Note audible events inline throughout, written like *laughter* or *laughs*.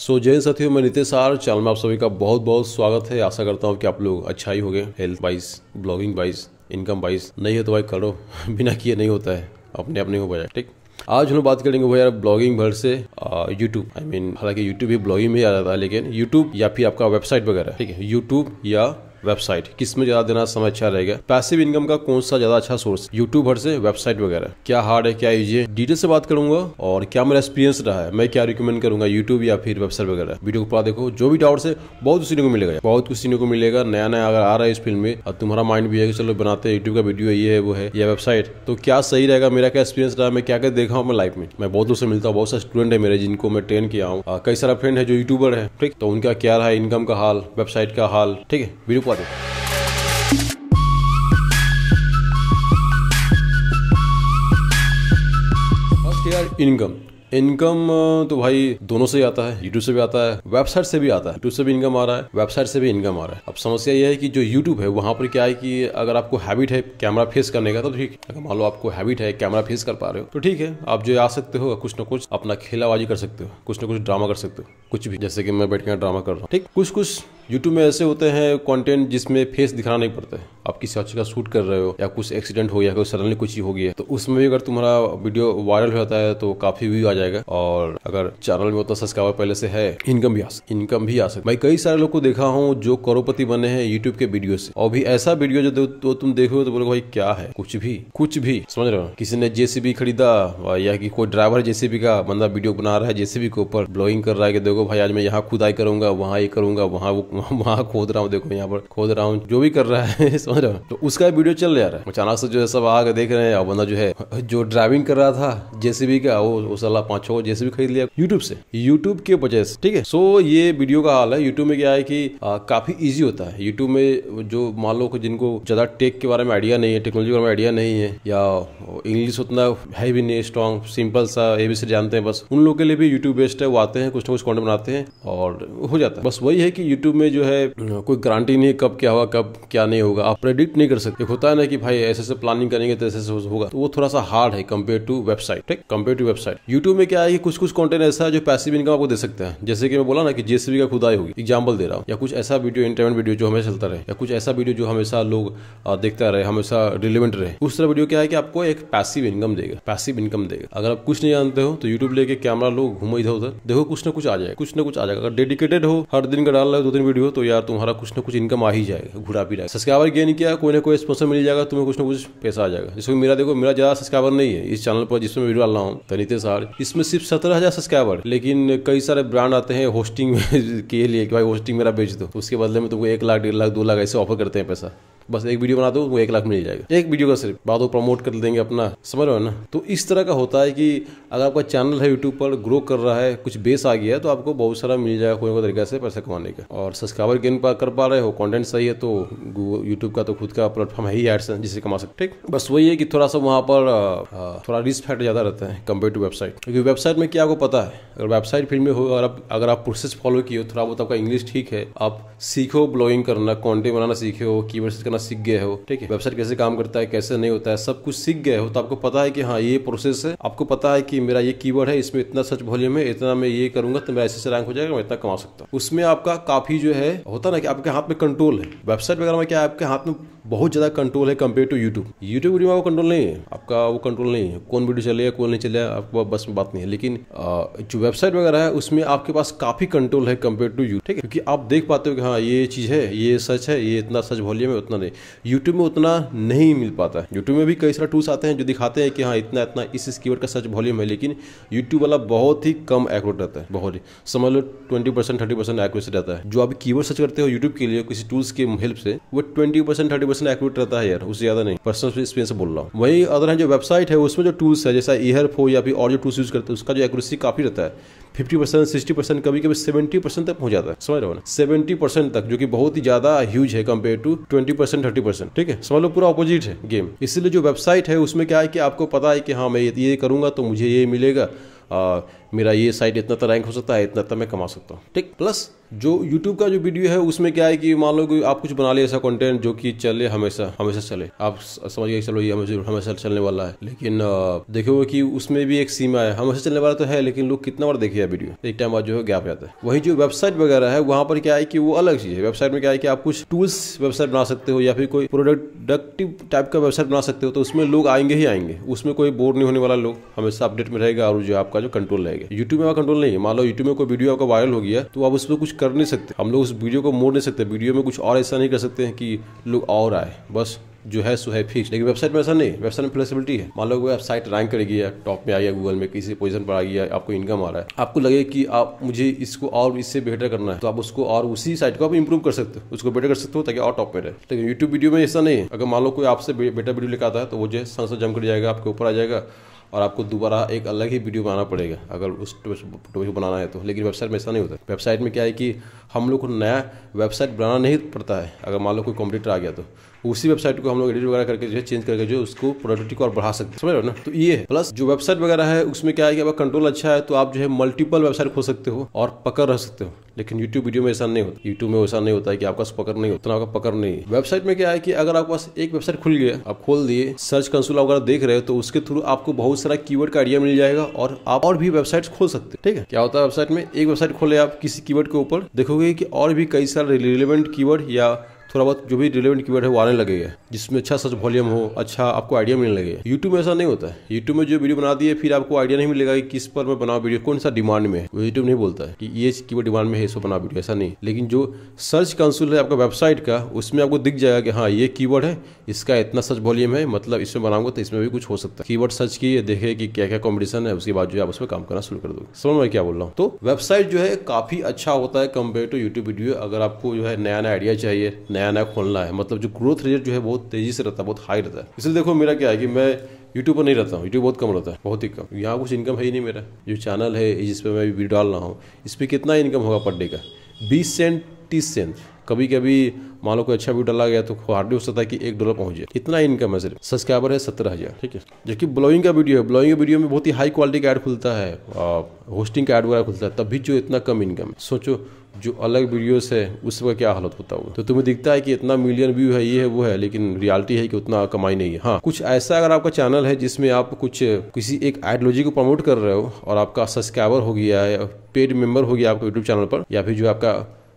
सो so, Jain साथियों मैं Nitesh our channel में आप सभी का बहुत बहुत स्वागत है आशा करता हूँ कि आप लोग अच्छा ही गए health wise blogging wise income wise नहीं है तो भाई करो *laughs* बिना किए नहीं होता है अपने अपने हो बजाय ठीक आज हम बात करेंगे भैया ब्लॉगिंग भर से यूट्यूब आई मीन हालांकि यूट्यूब भी ब्लॉगिंग में ही आ जाता है लेकिन यूट्यूब या फिर आपका वेबसाइट वगैरह ठीक है यूट्यूब या वेबसाइट किस में ज्यादा देना समय अच्छा रहेगा पैसिव इनकम का कौन सा ज्यादा अच्छा सोर्स यूट्यूब से वेबसाइट वगैरह क्या हार्ड है क्या ईजी है डिटेल से बात करूंगा और क्या मेरा एक्सपीरियंस रहा है मैं क्या रिकमेंड करूंगा यूट्यूब या फिर वेबसाइट वगैरह वीडियो को पूरा देखो जो भी डाउट है बहुत कुछ को मिलेगा बहुत कुछ सीने को मिलेगा नया नया अगर आ रहा है इस फिल्म में और तुम्हारा माइंड भी है कि चलो बनाते हैं यूट्यूब का वीडियो ये है वो है या वेबसाइट तो क्या सही रहेगा मेरा क्या एक्सपीरियंस रहा मैं क्या क्या देखा हूँ लाइफ में मैं बहुत दूर से मिलता हूँ बहुत सारे स्टूडेंट है मेरे जिनको मैं ट्रेन किया हूँ कई सारा फ्रेंड है जो यूट्यूबर है ठीक तो उनका क्या रहा है इनकम का हाल वेबसाइट का हाल ठीक है video olmadı. Bahtiyar İngam income तो भाई दोनों से आता है यूट्यूब से भी आता है वेबसाइट से भी आता है यूट्यूब से भी इनकम आ रहा है वेबसाइट से भी इनकम आ रहा है अब समस्या यह है कि जो यूट्यूब है वहां पर क्या है कि अगर आपको हैबिट है कैमरा फेस करने का तो ठीक है अगर मान लो आपको हैबिट है कैमरा फेस कर पा रहे हो तो ठीक है आप जो आ सकते हो कुछ ना कुछ अपना खेलाबाजी कर सकते हो कुछ ना कुछ ड्रामा कर सकते हो कुछ भी जैसे कि मैं बैठ के ड्रामा कर रहा हूँ ठीक कुछ कुछ यूट्यूब में ऐसे होते हैं कंटेंट जिसमें फेस दिखाना नहीं पड़ता है आप किसी अच्छे का शूट कर रहे हो या कुछ एक्सीडेंट हो गया कोई सडनली कुछ ही हो गया तो उसमें भी अगर तुम्हारा वीडियो वायरल हो जाता है तो काफी व्यू आ जाए जाएगा और अगर चैनल में उतना तो सब्सक्राइबर पहले से है इनकम भी आ सकती इनकम भी आ सकती मैं कई सारे लोग को देखा हूँ जो करोपति बने हैं यूट्यूब के वीडियो से और भी ऐसा वीडियो जो तो तुम देखो तो बोलो भाई क्या है कुछ भी कुछ भी समझ रहे हो किसी ने जेसीबी खरीदा या कि कोई ड्राइवर जेसीबी का बंदा वीडियो बना रहा है जेसीबी के ऊपर ब्लॉगिंग कर रहा है कि देखो भाई आज मैं यहाँ खुदाई करूंगा वहाँ ये करूंगा वहाँ वहाँ खोद रहा हूँ देखो यहाँ पर खोद रहा हूँ जो भी कर रहा है *laughs* समझ रहे हो तो उसका वीडियो चल जा रहा है अचानक से जो है सब आगे देख रहे हैं और बंदा जो है जो ड्राइविंग कर रहा था जेसीबी का वो सलाह छो जैसे भी खरीद लिया यूट्यूब से यूट्यूब के वजह से ठीक है सो ये वीडियो का हाल है यूट्यूब में क्या है कि आ, काफी ईजी होता है यूट्यूब में जो मान लो जिनको ज्यादा टेक के बारे में आइडिया नहीं है टेक्नोलॉजी के बारे में आइडिया नहीं है या इंग्लिश उतना है भी नहीं स्ट्रॉन्ग सिंपल सा ये भी जानते हैं बस उन लोगों के लिए भी यूट्यूब बेस्ट है वो आते हैं कुछ ना कुछ कॉन्टेंट बनाते हैं और हो जाता है बस वही है कि यूट्यूब में जो है कोई गारंटी नहीं कब क्या होगा कब क्या नहीं होगा आप प्रेडिक्ट नहीं कर सकते होता है ना कि भाई ऐसे ऐसे प्लानिंग करेंगे तो ऐसे ऐसे होगा तो वो थोड़ा सा हार्ड है कम्पेयर टू वेबसाइट ठीक कम्पेयर टू वेबसाइट यूट्यूब में में क्या है कि कुछ कुछ कंटेंट ऐसा है जो पैसिव इनकम आपको दे सकता है जैसे कि मैं बोला ना कि जेसीबी का खुदाई होगी एग्जाम्पल दे रहा हूँ या कुछ ऐसा वीडियो इंटरमेंट वीडियो जो हमेशा चलता रहे या कुछ ऐसा वीडियो जो हमेशा लोग देखता रहे हमेशा रिलेवेंट रहे उस तरह वीडियो क्या है कि आपको एक पैसिव इनकम देगा पैसिव इनकम देगा अगर आप कुछ नहीं जानते हो तो यूट्यूब लेके कैमरा लोग घूमो इधर उधर देखो कुछ ना कुछ आ जाएगा कुछ ना कुछ आ जाएगा अगर डेडिकेटेड हो हर दिन का डाल रहे हो दो तीन वीडियो तो यार तुम्हारा कुछ ना कुछ इनकम आ ही जाएगा घुरा भी जाएगा सब्सक्राइबर गेन किया कोई ना कोई स्पॉन्सर मिल जाएगा तुम्हें कुछ ना कुछ पैसा आ जाएगा जिसको मेरा देखो मेरा ज्यादा सब्सक्राइबर नहीं है इस चैनल पर जिसमें वीडियो डाल रहा हूँ तो सार इसमें सिर्फ सत्रह हज़ार सब्सक्राइबर लेकिन कई सारे ब्रांड आते हैं होस्टिंग *laughs* के लिए कि भाई होस्टिंग मेरा बेच दो उसके बदले में तुमको एक लाख डेढ़ लाख दो लाख ऐसे ऑफर करते हैं पैसा बस एक वीडियो बना दो वो एक लाख मिल जाएगा एक वीडियो का सिर्फ बाद वो प्रमोट कर देंगे अपना समझ रहे हो ना तो इस तरह का होता है कि अगर आपका चैनल है यूट्यूब पर ग्रो कर रहा है कुछ बेस आ गया है तो आपको बहुत सारा मिल जाएगा कोई तरीका से पैसा कमाने का और सब्सक्राइबर गेन कर पा रहे हो कॉन्टेंट सही है तो यूट्यूब का तो खुद का प्लेटफॉर्म है ही एड्स जिसे कमा सकते ठीक बस वही है कि थोड़ा सा वहाँ पर थोड़ा रिस्क फैक्टर ज़्यादा रहता है कम्पेयर टू वेबसाइट क्योंकि वेबसाइट में क्या आपको पता है अगर वेबसाइट फिल्म में हो अगर आप अगर आप प्रोसेस फॉलो किए हो थोड़ा बहुत आपका इंग्लिश ठीक है आप सीखो ब्लॉगिंग करना कॉन्टेंट बनाना सीखे हो की करना सीख गए हो ठीक है वेबसाइट कैसे काम करता है कैसे नहीं होता है सब कुछ सीख गए हो तो आपको पता है कि हाँ ये प्रोसेस है आपको पता है कि मेरा ये कीवर्ड है इसमें इतना सर्च वॉल्यूम है इतना मैं ये करूंगा तो मेरा ऐसे रैंक हो जाएगा मैं इतना कमा सकता हूँ उसमें आपका काफी जो है होता ना कि आपके हाथ में कंट्रोल है वेबसाइट वगैरह में क्या है आपके हाथ में बहुत ज्यादा कंट्रोल है compare to YouTube YouTube video में आपको कंट्रोल नहीं है आपका वो कंट्रोल नहीं है कौन वीडियो चले कौन नहीं चलेगा आपको बस में बात नहीं है लेकिन जो वेबसाइट वगैरह है उसमें आपके पास काफी कंट्रोल है कम्पेयर टू यू ठीक है क्योंकि आप देख पाते हो कि हाँ ये चीज है ये सच है ये इतना सच वॉल्यूम है उतना रहे यूट्यूब में उतना नहीं मिल पाता है यूट्यूब में भी कई सारे टूल्स आते हैं जो दिखाते हैं कि हाँ इतना इतना इस स्कीवर्ड का सर्च वॉल्यूम है लेकिन यूट्यूब वाला बहुत ही कम एक्यूरेट रहता है बहुत ही समझ लो twenty percent thirty percent accuracy रहता है जो आप की सर्च करते हो यूट्यूब के लिए किसी टूल्स के हेल्प से वो twenty percent thirty percent accurate रहता है यार उससे ज्यादा नहीं पर्सनल एक्सपीरियंस बोल रहा हूँ वही अदर है जो वेबसाइट है उसमें जो टूल्स है जैसा ईयर फो या फिर और जो टूल्स यूज करते हैं उसका जो एक्यूरेसी काफी रहता है 50 परसेंट सिक्सटी परसेंट कभी कभी 70 परसेंट तक पहुंच जाता है समझ रहे हो ना 70 परसेंट तक जो कि बहुत ही ज्यादा ह्यूज है compare to 20 percent percent thirty percent ठीक है समझ लो पूरा अपोजिट है गेम इसलिए जो वेबसाइट है उसमें क्या है कि आपको पता है कि हाँ मैं ये करूंगा तो मुझे ये मिलेगा आ, मेरा ये साइट इतना तो रैंक हो सकता है इतना तो मैं कमा सकता हूँ ठीक प्लस जो यूट्यूब का जो वीडियो है उसमें क्या है कि मान लो कि आप कुछ बना लिया ऐसा कंटेंट जो कि चले हमेशा हमेशा चले आप समझिए चलो ये हमेशा हमेशा चलने वाला है लेकिन देखो कि उसमें भी एक सीमा है हमेशा चलने वाला तो है लेकिन लोग कितना बार देखे वीडियो एक टाइम बाद जो है गैप जाता है वही जो वेबसाइट वगैरह है वहाँ पर क्या है कि वो अलग चीज़ है वेबसाइट में क्या है कि आप कुछ टूल्स वेबसाइट बना सकते हो या फिर कोई प्रोडक्टिव टाइप का वेबसाइट बना सकते हो तो उसमें लोग आएंगे ही आएंगे उसमें कोई बोर नहीं होने वाला लोग हमेशा अपडेट में रहेगा और जो आप आपका जो कंट्रोल रहेगा यूट्यूब में कंट्रोल नहीं है मान लो यूट्यूब में कोई वीडियो आपका वायरल हो गया तो आप उस पर कुछ कर नहीं सकते हम लोग उस वीडियो को मोड़ नहीं सकते वीडियो में कुछ और ऐसा नहीं कर सकते हैं कि लोग और आए बस जो है सो है फिक्स लेकिन वेबसाइट में ऐसा नहीं वेबसाइट में फ्लेक्सिबिलिटी है मान लो वेबसाइट रैंक करेगी या टॉप में आ गया गूगल में किसी पोजीशन पर आ गया आपको इनकम आ रहा है आपको लगे कि आप मुझे इसको और इससे बेहतर करना है तो आप उसको और उसी साइट को आप इंप्रूव कर सकते हो उसको बेटर कर सकते हो ताकि और टॉप पर रहे लेकिन यूट्यूब वीडियो में ऐसा नहीं है अगर मान लो कोई आपसे बेटर वीडियो लेकर आता है तो वो जो है संसा जम कर जाएगा आपके ऊपर आ जाएगा और आपको दोबारा एक अलग ही वीडियो बनाना पड़ेगा अगर उस टॉपिक बनाना है तो लेकिन वेबसाइट में ऐसा नहीं होता वेबसाइट में क्या है कि हम लोग को नया वेबसाइट बनाना नहीं पड़ता है अगर मान लो कोई कॉम्पिटिटर आ गया तो उसी वेबसाइट को हम लोग एडिट वगैरह करके जो है चेंज करके जो उसको प्रोडक्टिविटी को और बढ़ा सकते समझ रहे हो ना तो ये है प्लस जो वेबसाइट वगैरह है उसमें क्या है कि अगर कंट्रोल अच्छा है तो आप जो है मल्टीपल वेबसाइट खोल सकते हो और पकड़ रह सकते हो लेकिन यूट्यूब वीडियो में ऐसा नहीं होता यूट्यूब में ऐसा नहीं होता है कि आपका पकड़ नहीं होता आपका पकड़ नहीं वेबसाइट में क्या है कि अगर आपके पास एक वेबसाइट खुल गया आप खोल दिए सर्च कंसोल वगैरह देख रहे हो तो उसके थ्रू आपको बहुत सारा कीवर्ड का आइडिया मिल जाएगा और आप और भी वेबसाइट खोल सकते हैं ठीक है क्या होता है वेबसाइट में एक वेबसाइट खोले आप किसी कीवर्ड के ऊपर देखोगे की और भी कई सारे रिलेवेंट कीवर्ड या थोड़ा बहुत जो भी रिलेवेंट कीवर्ड है वो आने लगेगा जिसमें अच्छा सर्च वॉल्यूम हो अच्छा आपको आइडिया मिलने लगेगा यूट्यूब में ऐसा नहीं होता है यूट्यूब में जो वीडियो बना दिए फिर आपको आइडिया नहीं मिलेगा कि किस पर मैं बनाऊ वीडियो कौन सा डिमांड में है यूट्यूब नहीं बोलता है कि ये की डिमांड में है इसको बना वीडियो ऐसा नहीं लेकिन जो सर्च कंसूल है आपका वेबसाइट का उसमें आपको दिख जाएगा कि हाँ ये की है इसका इतना सर्च वॉल्यूम है मतलब इसमें बनाऊंगा तो इसमें भी कुछ हो सकता है की सर्च किए देखे कि क्या क्या कॉम्पिटिशन है उसके बाद जो है आप उसमें काम करना शुरू कर दो समझ में क्या बोल रहा हूँ तो वेबसाइट जो है काफी अच्छा होता है कंपेयर टू यूट्यूब वीडियो अगर आपको जो है नया नया आइडिया चाहिए नया नया नया खोलना है मतलब जो ग्रोथ रेट जो है बहुत तेजी से रहता है बहुत हाई रहता है इसलिए देखो मेरा क्या है कि मैं यूट्यूब पर नहीं रहता हूँ यूट्यूब बहुत कम रहता है बहुत ही कम यहाँ कुछ इनकम है ही नहीं मेरा जो चैनल है जिस पर मैं वीडियो डाल रहा हूँ इस पर कितना इनकम होगा पर डे का बीस सेंट तीस सेंट कभी कभी मान लो कोई अच्छा व्यू डाला गया तो हार्डली हो सकता है कि एक डॉलर पहुंच जाए इतना इनकम है सिर्फ सब्सक्राइबर है सत्रह हज़ार ठीक है जबकि ब्लॉगिंग का वीडियो है ब्लॉगिंग वीडियो में बहुत ही हाई क्वालिटी का ऐड खुलता है होस्टिंग का ऐड वगैरह खुलता है तब भी जो इतना कम इनकम है सोचो जो अलग वीडियोस है उसका क्या हालत होता होगा तो तुम्हें दिखता है कि इतना मिलियन व्यू है ये है वो है लेकिन रियलिटी है कि उतना कमाई नहीं है हाँ कुछ ऐसा अगर आपका चैनल है जिसमें आप कुछ किसी एक आइडियोलॉजी को प्रमोट कर रहे हो और आपका सब्सक्राइबर हो गया है पेड मेंबर हो गया आपका यूट्यूब चैनल पर या फिर जो आपका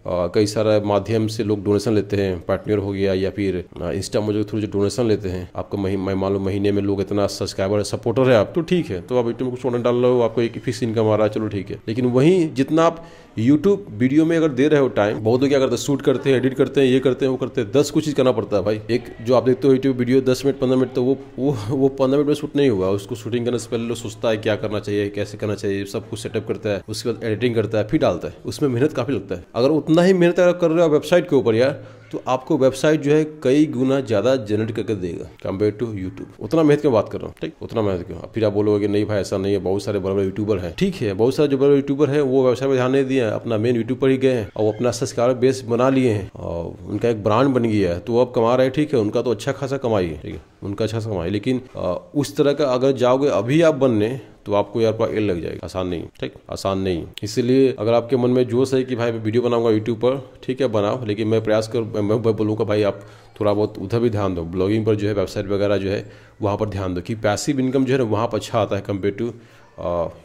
कई सारा माध्यम से लोग डोनेशन लेते हैं पार्टनर हो गया या फिर इंस्टा मोजो के थ्रू जो डोनेशन लेते हैं आपको मैं मान लो महीने में लोग इतना सब्सक्राइबर सपोर्टर है आप तो ठीक है तो आप यूट्यूब में कुछ ऑर्डर डाल रहे हो आपको एक फिक्स इनकम आ रहा है चलो ठीक है लेकिन वहीं जितना आप यूट्यूब वीडियो में अगर दे रहे हो टाइम बहुत लोग क्या करते शूट करते हैं एडिट करते हैं ये करते हैं वो करते हैं दस कुछ चीज़ करना पड़ता है भाई एक जो आप देखते हो यूट्यूब वीडियो दस मिनट पंद्रह मिनट तो वो वो वो पंद्रह मिनट में शूट नहीं हुआ उसको शूटिंग करने से पहले लोग सोचता है क्या करना चाहिए कैसे करना चाहिए सब कुछ सेटअप करता है उसके बाद एडिटिंग करता है फिर डालता है उसमें मेहनत काफ़ी लगता है अगर उतना इतना ही मेहनत अगर कर रहे हो वेबसाइट के ऊपर यार तो आपको वेबसाइट जो है कई गुना ज्यादा जनरेट करके देगा कम्पेयर टू यूट्यूब उतना मेहनत की बात कर रहा हूँ ठीक उतना मेहनत क्यों फिर आप बोलोगे कि नहीं भाई ऐसा नहीं है बहुत सारे बड़े बड़े यूट्यूबर हैं ठीक है बहुत सारे जो बड़े यूट्यूबर हैं वो वेबसाइट पर ध्यान नहीं दिए अपना मेन यूट्यूब पर ही गए हैं और अपना सब्सक्राइबर बेस बना लिए हैं और उनका एक ब्रांड बन गया है तो अब कमा रहे हैं ठीक है उनका तो अच्छा खासा कमाई है ठीक है उनका अच्छा खासा कमाई लेकिन उस तरह का अगर जाओगे अभी आप बनने तो आपको यार पर एल लग जाएगा आसान नहीं ठीक आसान नहीं इसलिए अगर आपके मन में जोश है कि भाई मैं वीडियो बनाऊंगा यूट्यूब पर ठीक है बनाओ लेकिन मैं प्रयास कर मैं बोलूँगा भाई आप थोड़ा बहुत उधर भी ध्यान दो ब्लॉगिंग पर जो है वेबसाइट वगैरह जो है वहाँ पर ध्यान दो कि पैसिव इनकम जो है ना वहाँ पर अच्छा आता है कम्पेयर टू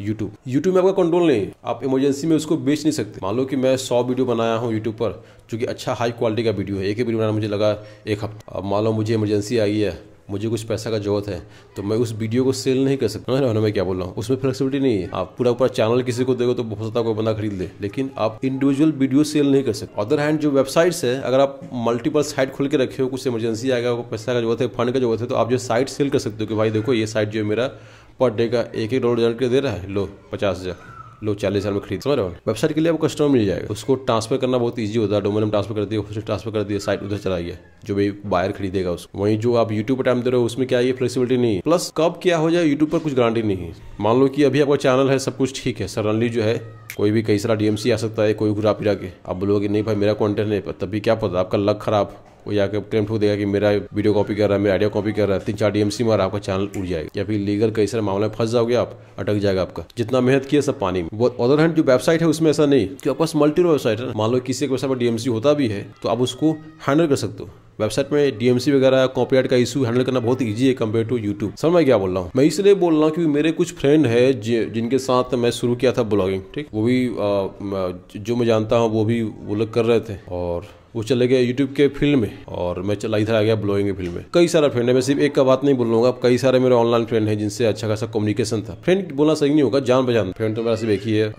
यूट्यूब यूट्यूब में आपका कंट्रोल नहीं आप इमरजेंसी में उसको बेच नहीं सकते मान लो कि मैं सौ वीडियो बनाया हूँ यूट्यूब पर जो कि अच्छा हाई क्वालिटी का वीडियो है एक ही वीडियो बनाना मुझे लगा एक हफ्ता मान लो मुझे इमरजेंसी आई है मुझे कुछ पैसा का जरूरत है तो मैं उस वीडियो को सेल नहीं कर सकता ना मैं क्या बोल रहा हूँ उसमें फ्लेक्सिबिलिटी नहीं है आप पूरा पूरा चैनल किसी को देखो तो बहुत सकता कोई बंदा खरीद ले लेकिन आप इंडिविजुअल वीडियो सेल नहीं कर सकते अदर हैंड जो वेबसाइट्स है अगर आप मल्टीपल साइट खोल के रखे हो कुछ इमरजेंसी आएगा पैसा का जरूरत है फंड का जरूरत है तो आप जो साइट सेल कर सकते हो कि भाई देखो ये साइट जो है मेरा पर डे का एक एक डॉलर जनरेट कर दे रहा है लो पचास हज़ार लो चालीस हज़ार में खरीद समझ रहे हो वेबसाइट के लिए आपको कस्टमर मिल जाएगा उसको ट्रांसफर करना बहुत ईजी होता है डोमेन ट्रांसफर कर दिया ट्रांसफर कर दिया साइट उधर चला गया जो भी बायर खरीदेगा उसको वहीं जो आप यूट्यूब पर टाइम दे रहे हो उसमें क्या ये फ्लेक्सिबिलिटी नहीं प्लस कब क्या हो जाए यूट्यूब पर कुछ गारंटी नहीं है मान लो कि अभी आपका चैनल है सब कुछ ठीक है सडनली जो है कोई भी कई सारा डीएमसी आ सकता है कोई घुरा फिरा के आप बोलोगे नहीं भाई मेरा कॉन्टेंट नहीं तब भी क्या पता आपका लक खराब वो जाकर क्लेम ठोक देगा कि मेरा वीडियो कॉपी कर रहा है मेरा आइडिया कॉपी कर रहा है तीन चार डीएमसी मार आपका चैनल उड़ जाएगा या फिर लीगल कई सारे मामले में फंस जाओगे आप अटक जाएगा आपका जितना मेहनत किया सब पानी में अदर हैंड जो वेबसाइट है उसमें ऐसा नहीं कि आपके पास मल्टी वेबसाइट है मान लो किसी के वेबसाइट पर डीएमसी होता भी है तो आप उसको हैंडल कर सकते हो वेबसाइट में डीएमसी वगैरह कॉपीराइट का इशू हैंडल करना बहुत ईजी है कंपेयर टू यूट्यूब सर मैं क्या बोल रहा हूँ मैं इसलिए बोल रहा हूँ क्योंकि मेरे कुछ फ्रेंड है जिनके साथ मैं शुरू किया था ब्लॉगिंग ठीक वो भी आ, जो मैं जानता हूँ वो भी वो लोग कर रहे थे और वो चले गए यूट्यूब के फील्ड में और मैं चला इधर आ गया ब्लॉगिंग के फील्ड में कई सारा फ्रेंड है मैं सिर्फ एक का बात नहीं बोलूंगा कई सारे मेरे ऑनलाइन फ्रेंड है जिनसे अच्छा खासा कम्युनिकेशन था फ्रेंड बोलना सही नहीं होगा जान पहचान फ्रेंड तो मेरा सिर्फ एक ही है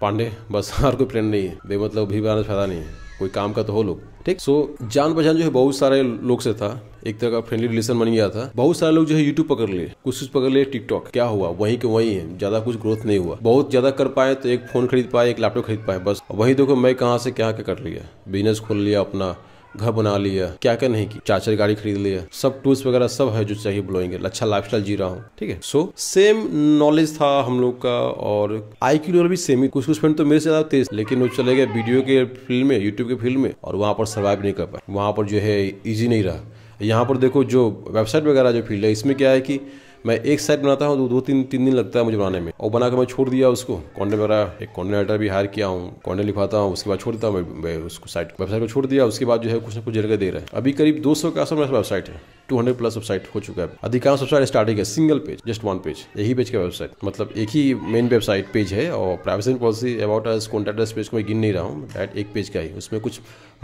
पांडे बस हर *laughs* कोई फ्रेंड नहीं है बेमतलब भी बनाने फायदा नहीं है कोई काम का तो हो लोग ठीक सो जान पहचान जो है बहुत सारे लोग से था एक तरह का फ्रेंडली रिलेशन बन गया था बहुत सारे लोग जो है यूट्यूब पकड़ लिए कुछ कुछ पकड़ लिए टिकटॉक क्या हुआ वहीं के वहीं है ज्यादा कुछ ग्रोथ नहीं हुआ बहुत ज्यादा कर पाए तो एक फोन खरीद पाए एक लैपटॉप खरीद पाए बस वहीं देखो मैं कहाँ से क्या क्या कर लिया बिजनेस खोल लिया अपना घर बना लिया क्या क्या नहीं की चार गाड़ी खरीद लिया सब टूल्स वगैरह सब है जो चाहिए ब्लॉइंग अच्छा लाइफ जी रहा हूँ ठीक है सो सेम नॉलेज था हम लोग का और आई क्यू भी सेम ही कुछ कुछ फ्रेंड तो मेरे से ज्यादा तेज लेकिन वो चले गए वीडियो के फील्ड में यूट्यूब के फील्ड में और वहाँ पर सर्वाइव नहीं कर पाए वहाँ पर जो है ईजी नहीं रहा यहाँ पर देखो जो वेबसाइट वगैरह जो फील्ड है इसमें क्या है कि मैं एक साइड बनाता हूँ तो दो तीन तीन दिन लगता है मुझे बनाने में और बनाकर मैं छोड़ दिया उसको कॉन्टेंट वगैरह एक कॉन्टेंट राइटर भी हायर किया हूँ कॉन्टेंट लिखाता हूँ उसके बाद छोड़ देता हूँ मैं उसको साइट वेबसाइट को छोड़ दिया उसके बाद जो है कुछ ना कुछ जगह दे रहा है अभी करीब दो सौ के आसपास मेरा वेबसाइट है 200 प्लस वेबसाइट हो चुका है अधिकांश वेबसाइट स्टार्टिंग है single page just one page यही पेज का वेबसाइट मतलब एक ही मेन वेबसाइट पेज है और privacy policy about us contact us page को मैं गिन नहीं रहा हूँ डायरेक्ट एक पेज का ही उसमें कुछ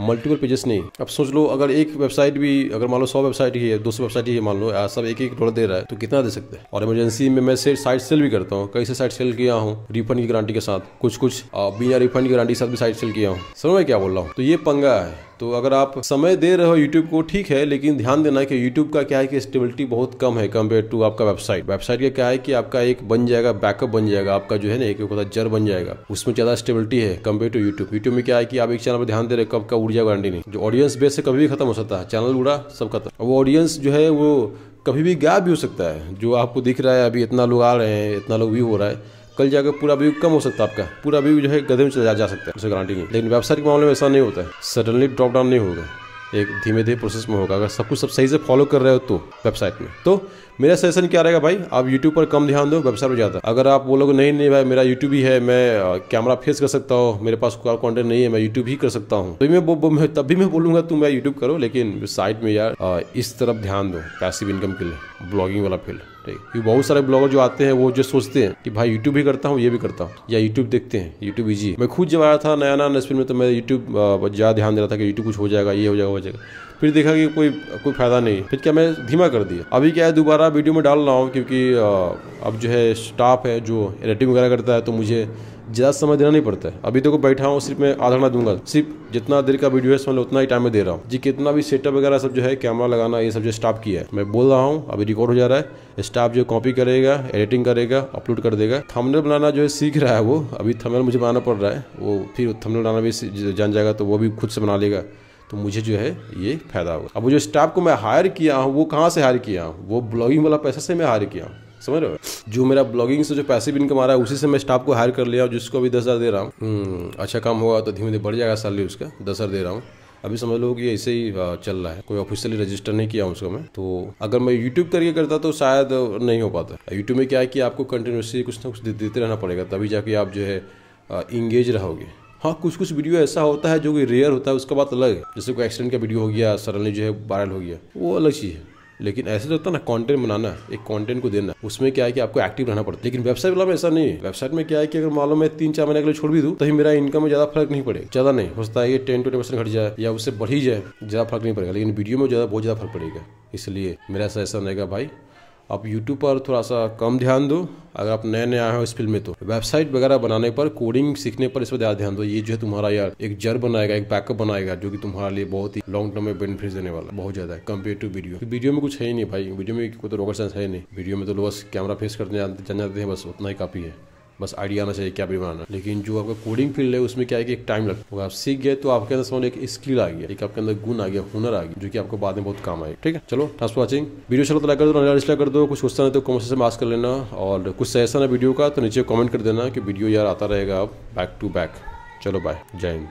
मल्टीपल पेजेस नहीं अब सोच लो अगर एक वेबसाइट भी अगर मान लो सौ वेबसाइट ही है दो सौ वेबसाइट ही मान लो सब एक एक डॉलर दे रहा है तो कितना दे सकते हैं और इमरजेंसी में मैं से साइट सेल भी करता हूँ कई से साइट सेल किया हूँ रिफंड की गारंटी के साथ कुछ कुछ बिना रिफंड की गारंटी के साथ भी साइट सेल किया हूँ समझ मैं क्या बोल रहा हूँ तो ये पंगा है तो अगर आप समय दे रहे हो यूट्यूब को ठीक है लेकिन ध्यान देना कि यूट्यूब का क्या है कि स्टेबिलिटी बहुत कम है कम्पेयर टू आपका वेबसाइट वेबसाइट का क्या है कि आपका एक बन जाएगा बैकअप बन जाएगा आपका जो है ना एक होता जर बन जाएगा उसमें ज्यादा स्टेबिलिटी है कम्पेयर टू यूट्यूब यूट्यूब में क्या है कि आप एक चैनल पर ध्यान दे रहे कब का उड़ जाएगा गारंटी नहीं जो ऑडियंस बेस से कभी भी खत्म हो सकता है चैनल उड़ा सब खत्म वो ऑडियंस जो है वो कभी भी गायब भी हो सकता है जो आपको दिख रहा है अभी इतना लोग आ रहे हैं इतना लोग व्यू हो रहा है कल जाकर पूरा व्यू कम हो सकता है आपका पूरा व्यू जो है गधे में चला जा सकता है उसे गारंटी नहीं लेकिन व्यवसाय के मामले में ऐसा नहीं होता है सडनली ड्रॉप डाउन नहीं होगा एक धीमे धीमे प्रोसेस में होगा अगर सब कुछ सब सही से फॉलो कर रहे हो तो वेबसाइट में तो मेरा सजेशन क्या रहेगा भाई आप यूट्यूब पर कम ध्यान दो वेबसाइट पर ज़्यादा अगर आप बोलोगे नहीं नहीं भाई मेरा यूट्यूब ही है मैं कैमरा फेस कर सकता हूँ मेरे पास कोई कॉन्टेंट नहीं है मैं यूट्यूब ही कर सकता हूँ तो मैं बो, मैं तब भी मैं बोलूँगा तुम मैं यूट्यूब करो लेकिन साइट में यार इस तरफ ध्यान दो पैसिव इनकम के लिए ब्लॉगिंग वाला फील्ड क्योंकि बहुत सारे ब्लॉगर जो आते हैं वो जो सोचते हैं कि भाई यूट्यूब भी करता हूँ ये भी करता हूँ या यूट्यूब देखते हैं यूट्यूब ईजी मैं खुद जब आया था नया नया नस्पिन में तो मैं यूट्यूब ज़्यादा ध्यान दे रहा था कि यूट्यूब कुछ हो जाएगा ये हो जाएगा हो जाएगा फिर देखा कि कोई कोई फ़ायदा नहीं फिर क्या मैं धीमा कर दिया अभी क्या है दोबारा वीडियो में डाल रहा हूँ क्योंकि अब जो है स्टाफ है जो एडिटिंग वगैरह करता है तो मुझे ज़्यादा समय देना नहीं पड़ता है अभी तो बैठा हूँ सिर्फ मैं आधा घंटा दूंगा सिर्फ जितना देर का वीडियो है समझ लो उतना ही टाइम में दे रहा हूँ जी कितना भी सेटअप वगैरह सब जो है कैमरा लगाना ये सब जो स्टाफ किया है मैं बोल रहा हूँ अभी रिकॉर्ड हो जा रहा है स्टाफ जो कॉपी करेगा एडिटिंग करेगा अपलोड कर देगा थमनल बनाना जो है सीख रहा है वो अभी थंबनेल मुझे बनाना पड़ रहा है वो फिर थमनल बनाना भी जान जाएगा तो वो भी खुद से बना लेगा तो मुझे जो है ये फायदा होगा अब वो जो स्टाफ को मैं हायर किया हूँ वो कहाँ से हायर किया हूँ वो ब्लॉगिंग वाला पैसा से मैं हायर किया हूँ समझ रहे हो जो मेरा ब्लॉगिंग से जो पैसे भी इनकम आ रहा है उसी से मैं स्टाफ को हायर कर लिया जिसको अभी दस हज़ार दे रहा हूँ हम्म, अच्छा काम होगा तो धीमे धीरे बढ़ जाएगा सैलरी उसका दस हज़ार दे रहा हूँ अभी समझ लो कि ये ऐसे ही चल रहा है कोई ऑफिशियली रजिस्टर नहीं किया उसका मैं तो अगर मैं यूट्यूब करके करता तो शायद नहीं हो पाता यूट्यूब में क्या है कि आपको कंटिन्यूसली कुछ ना कुछ देते रहना पड़ेगा तभी जाके आप जो है इंगेज रहोगे हाँ कुछ कुछ वीडियो ऐसा होता है जो कि रेयर होता है उसका बात अलग है जैसे कोई एक्सीडेंट का वीडियो हो गया सडनली जो है वायरल हो गया वो अलग चीज़ है लेकिन ऐसे तो होता है ना कंटेंट बनाना एक कंटेंट को देना उसमें क्या है कि आपको एक्टिव रहना पड़ता है लेकिन वेबसाइट वाला में ऐसा नहीं है वेबसाइट में क्या है कि अगर मान लो मैं तीन चार महीने के लिए छोड़ भी दूँ तो मेरा इनकम में ज्यादा फर्क नहीं पड़ेगा ज्यादा नहीं हो सकता है ये टेन ट्वेंटी परसेंट घट जाए या उससे बढ़ ही जाए ज्यादा फर्क नहीं पड़ेगा लेकिन वीडियो में ज्यादा बहुत ज्यादा फर्क पड़ेगा इसलिए मेरा ऐसा ऐसा रहेगा भाई आप यूट्यूब पर थोड़ा सा कम ध्यान दो अगर आप नए नए आए हो इस फील्ड में तो वेबसाइट वगैरह बनाने पर कोडिंग सीखने पर इस पर ज़्यादा ध्यान दो ये जो है तुम्हारा यार एक जर बनाएगा एक बैकअप बनाएगा जो कि तुम्हारे लिए बहुत ही लॉन्ग टर्म में बेनिफिट देने वाला बहुत ज़्यादा है कम्पेयर टू वीडियो वीडियो में कुछ है ही नहीं भाई वीडियो में कोई तो रॉकेट साइंस है नहीं वीडियो में तो लोग बस कैमरा फेस करने जान जाते हैं बस उतना ही काफ़ी है बस आइडिया आना चाहिए क्या भी बनाना लेकिन जो आपका कोडिंग फील्ड है उसमें क्या है कि एक टाइम लगता है आप सीख गए तो आपके अंदर समझ एक स्किल आ गया एक आपके अंदर गुण आ गया हुनर आ गया जो कि आपको बाद में बहुत काम आएगा ठीक है चलो थैंक्स फॉर वॉचिंग वीडियो चलो तो कर दो रिश्ता कर दो कुछ क्वेश्चन है तो कमेंट से मास्क कर लेना और कुछ सजेशन है वीडियो का तो नीचे कॉमेंट कर देना कि वीडियो यार आता रहेगा अब बैक टू बैक चलो बाय जय हिंद